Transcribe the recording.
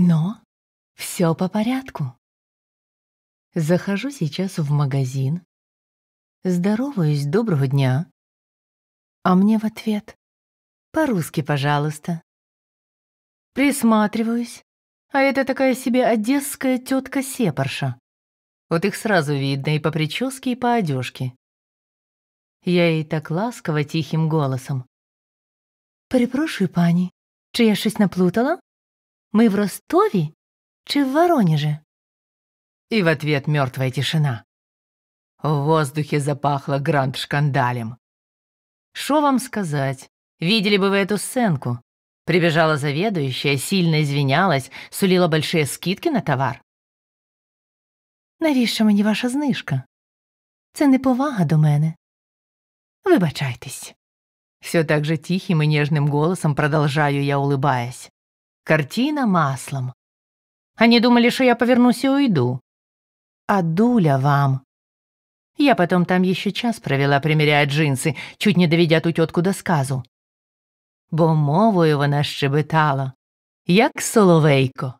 Но все по порядку. Захожу сейчас в магазин. Здороваюсь, доброго дня. А мне в ответ «По-русски, пожалуйста». Присматриваюсь, а это такая себе одесская тетка сепарша Вот их сразу видно и по прическе, и по одежке. Я ей так ласково тихим голосом. «Перепрошую, пані, чи я щось наплутала?» Мы в Ростове, чи в Воронеже? И в ответ мертвая тишина. В воздухе запахло гранд-шкандалем. Шо вам сказать? Видели бы вы эту сценку? Прибежала заведующая, сильно извинялась, сулила большие скидки на товар. Навіщо мне ваша знижка? Це неповага до мене. Вибачайтесь. Все так же тихим и нежным голосом продолжаю я, улыбаясь. Картина маслом. Они думали, что я повернусь и уйду. А дуля вам. Я потом там еще час провела, примеряя джинсы, чуть не доведя ту тетку до сказу. Бо мовою вона щебетала, як соловейко.